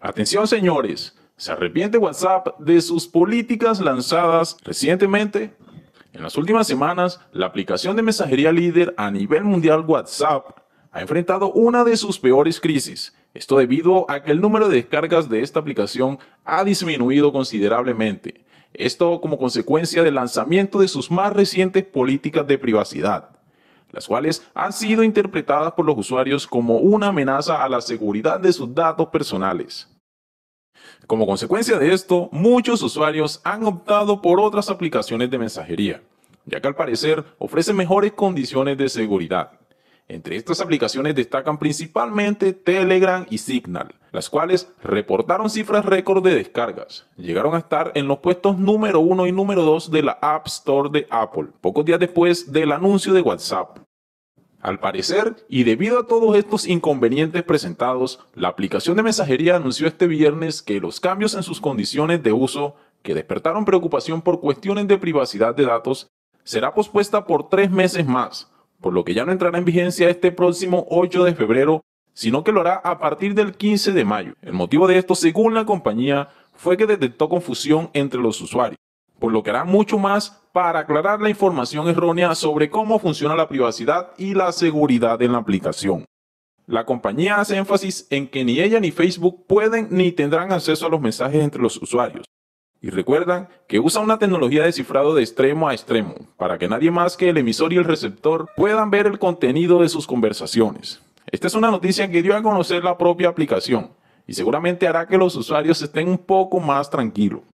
Atención señores, ¿se arrepiente WhatsApp de sus políticas lanzadas recientemente? En las últimas semanas, la aplicación de mensajería líder a nivel mundial WhatsApp ha enfrentado una de sus peores crisis. Esto debido a que el número de descargas de esta aplicación ha disminuido considerablemente. Esto como consecuencia del lanzamiento de sus más recientes políticas de privacidad las cuales han sido interpretadas por los usuarios como una amenaza a la seguridad de sus datos personales. Como consecuencia de esto, muchos usuarios han optado por otras aplicaciones de mensajería, ya que al parecer ofrecen mejores condiciones de seguridad. Entre estas aplicaciones destacan principalmente Telegram y Signal, las cuales reportaron cifras récord de descargas. Llegaron a estar en los puestos número 1 y número 2 de la App Store de Apple, pocos días después del anuncio de WhatsApp. Al parecer, y debido a todos estos inconvenientes presentados, la aplicación de mensajería anunció este viernes que los cambios en sus condiciones de uso, que despertaron preocupación por cuestiones de privacidad de datos, será pospuesta por tres meses más, por lo que ya no entrará en vigencia este próximo 8 de febrero, sino que lo hará a partir del 15 de mayo. El motivo de esto, según la compañía, fue que detectó confusión entre los usuarios, por lo que hará mucho más para aclarar la información errónea sobre cómo funciona la privacidad y la seguridad en la aplicación. La compañía hace énfasis en que ni ella ni Facebook pueden ni tendrán acceso a los mensajes entre los usuarios, y recuerdan que usa una tecnología de cifrado de extremo a extremo, para que nadie más que el emisor y el receptor puedan ver el contenido de sus conversaciones. Esta es una noticia que dio a conocer la propia aplicación y seguramente hará que los usuarios estén un poco más tranquilos.